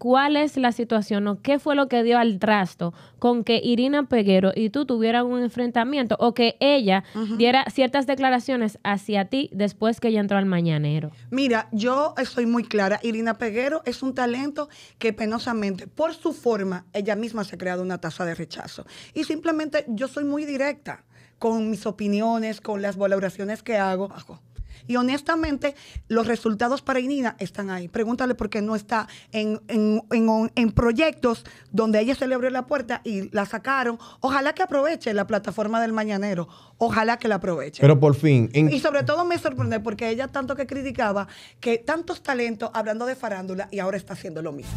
cuál es la situación o qué fue lo que dio al trasto con que Irina Peguero y tú tuvieran un enfrentamiento o que ella diera ciertas declaraciones hacia ti después que ella entró al mañanero. Mira, yo estoy muy clara. Irina Peguero es un talento que penosamente, por su forma, ella misma se ha creado una tasa de rechazo. Y simplemente yo soy muy directa con mis opiniones, con las valoraciones que hago. Y honestamente, los resultados para Inina están ahí. Pregúntale por qué no está en, proyectos donde ella se le abrió la puerta y la sacaron. Ojalá que aproveche la plataforma del mañanero. Ojalá que la aproveche. Pero por fin. Y sobre todo me sorprende porque ella tanto que criticaba que tantos talentos hablando de farándula y ahora está haciendo lo mismo.